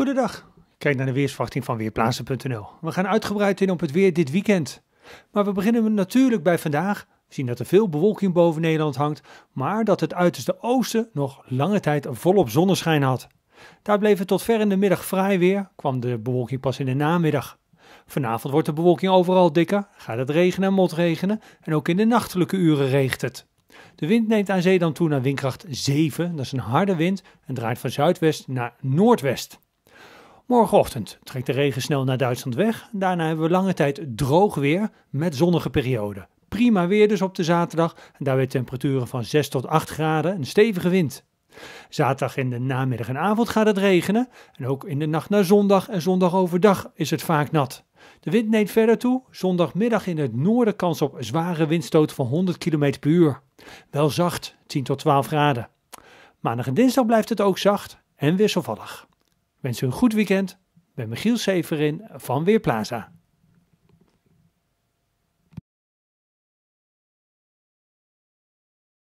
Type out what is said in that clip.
Goedendag. Kijk naar de weersverwachting van Weerplaatsen.nl. We gaan uitgebreid in op het weer dit weekend. Maar we beginnen natuurlijk bij vandaag. We zien dat er veel bewolking boven Nederland hangt, maar dat het uiterste oosten nog lange tijd volop zonneschijn had. Daar bleef het tot ver in de middag vrij weer, kwam de bewolking pas in de namiddag. Vanavond wordt de bewolking overal dikker, gaat het regenen en motregenen en ook in de nachtelijke uren regent het. De wind neemt aan zee dan toe naar windkracht 7, dat is een harde wind, en draait van zuidwest naar noordwest. Morgenochtend trekt de regen snel naar Duitsland weg. Daarna hebben we lange tijd droog weer met zonnige perioden. Prima weer dus op de zaterdag. En daar weer temperaturen van 6 tot 8 graden en stevige wind. Zaterdag in de namiddag en avond gaat het regenen. En ook in de nacht naar zondag en zondag overdag is het vaak nat. De wind neemt verder toe. Zondagmiddag in het noorden kans op zware windstoot van 100 km per uur. Wel zacht, 10 tot 12 graden. Maandag en dinsdag blijft het ook zacht en wisselvallig wens u een goed weekend. Ik ben Michiel Severin van Weerplaza.